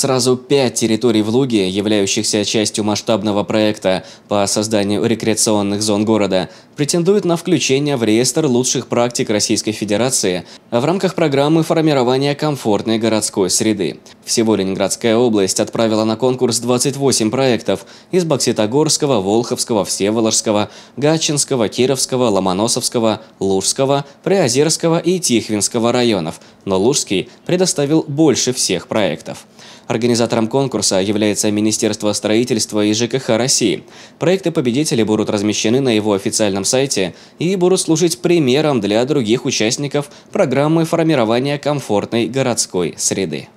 Сразу пять территорий в Луге, являющихся частью масштабного проекта по созданию рекреационных зон города, претендуют на включение в реестр лучших практик Российской Федерации в рамках программы формирования комфортной городской среды. Всего Ленинградская область отправила на конкурс 28 проектов из Бокситогорского, Волховского, Всеволожского, Гатчинского, Кировского, Ломоносовского, Лужского, Приозерского и Тихвинского районов, но Лужский предоставил больше всех проектов. Организатором конкурса является Министерство строительства и ЖКХ России. Проекты победителей будут размещены на его официальном сайте и будут служить примером для других участников программы формирования комфортной городской среды.